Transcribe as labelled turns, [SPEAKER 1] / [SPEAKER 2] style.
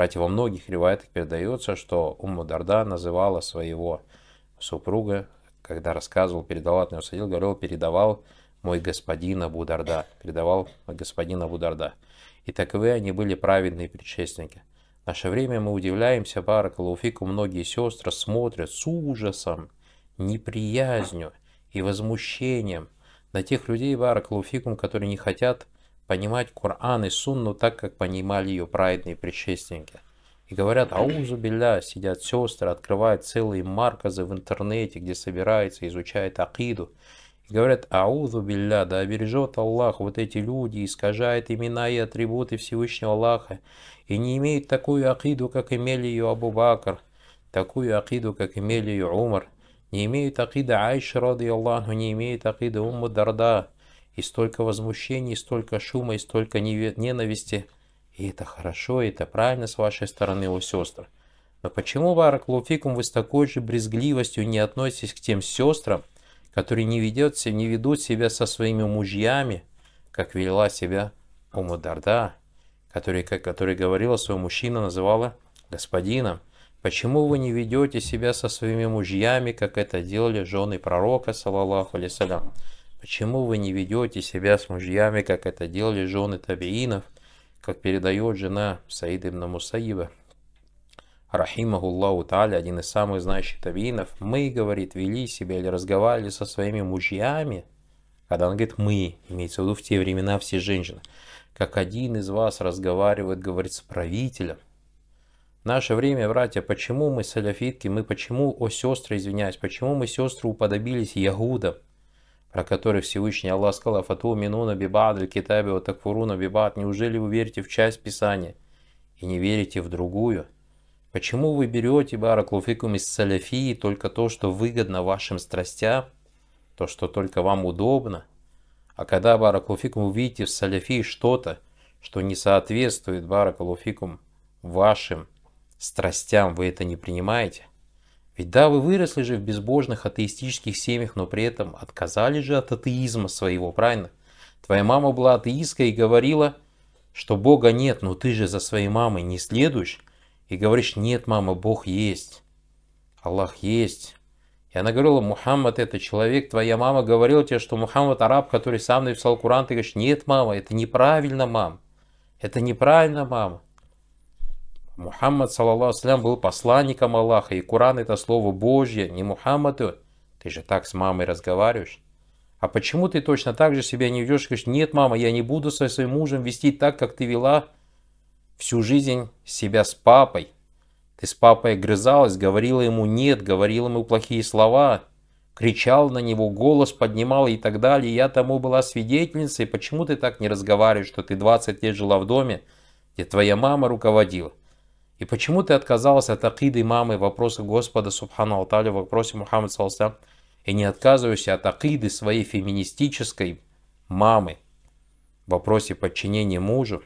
[SPEAKER 1] Кстати, во многих ревайтах передается, что Умма Дарда называла своего супруга, когда рассказывал, передавал от него садил, говорил, передавал мой господин Абу Дарда, передавал господин Абу Дарда. И таковы они были праведные предшественники. В наше время мы удивляемся, Баракалуфику, многие сестры смотрят с ужасом, неприязнью и возмущением на тех людей, Баракалуфикум, которые не хотят понимать Коран и Сунну так, как понимали ее праведные предшественники. И говорят, аузу билля, сидят сестры, открывают целые марказы в интернете, где собирается, изучают акиду. И говорят, аузу билля, да обережет Аллах вот эти люди, искажают имена и атрибуты Всевышнего Аллаха, и не имеют такую акиду, как имели ее Абу Бакр, такую акиду, как имели ее Умар, не имеют акида Айши, ради Аллаху, не имеют акида Умму Дарда, и столько возмущений, и столько шума, и столько ненависти. И это хорошо, и это правильно с вашей стороны, о сестры. Но почему, Луфикум вы с такой же брезгливостью не относитесь к тем сестрам, которые не, ведет, не ведут себя со своими мужьями, как вела себя Умударда, который, как, который говорила своего мужчина, называла господином? Почему вы не ведете себя со своими мужьями, как это делали жены пророка, салаллаху алейсалям? Почему вы не ведете себя с мужьями, как это делали жены табиинов, как передает жена Саид ибн Мусаиба? Рахимахуллаху Таля, один из самых знающих табиинов, мы, говорит, вели себя или разговаривали со своими мужьями, когда он говорит «мы», имеется в виду в те времена все женщины, как один из вас разговаривает, говорит, с правителем. В наше время, братья, почему мы саляфитки, мы почему, о сестры, извиняюсь, почему мы сестры уподобились ягудам? про которых Всевышний Аллах сказал «Фату минуна бибадль китаби вот акфуруна бибад». Неужели вы верите в часть Писания и не верите в другую? Почему вы берете, бараклуфикум, из саляфии только то, что выгодно вашим страстям, то, что только вам удобно? А когда, бараклуфикум, увидите в саляфии что-то, что не соответствует, бараклуфикум, вашим страстям, вы это не принимаете? Ведь да, вы выросли же в безбожных атеистических семьях, но при этом отказались же от атеизма своего, правильно? Твоя мама была атеистка и говорила, что Бога нет, но ты же за своей мамой не следуешь. И говоришь, нет, мама, Бог есть. Аллах есть. И она говорила, Мухаммад это человек, твоя мама говорила тебе, что Мухаммад араб, который сам написал Куран, ты говоришь, нет, мама, это неправильно, мам. Это неправильно, мама. Мухаммад, саллаллаху ассалям, был посланником Аллаха, и Коран это слово Божье, не Мухаммаду. Ты же так с мамой разговариваешь. А почему ты точно так же себя не ведешь? Говоришь, нет, мама, я не буду со своим мужем вести так, как ты вела всю жизнь себя с папой. Ты с папой грызалась, говорила ему нет, говорила ему плохие слова, кричал на него, голос поднимал и так далее. Я тому была свидетельницей. Почему ты так не разговариваешь, что ты 20 лет жила в доме, где твоя мама руководила? И почему ты отказалась от акиды имамы вопроса Господа Субхану Алталя в вопросе Мухаммада Салса и не отказываешься от акиды своей феминистической мамы в вопросе подчинения мужу?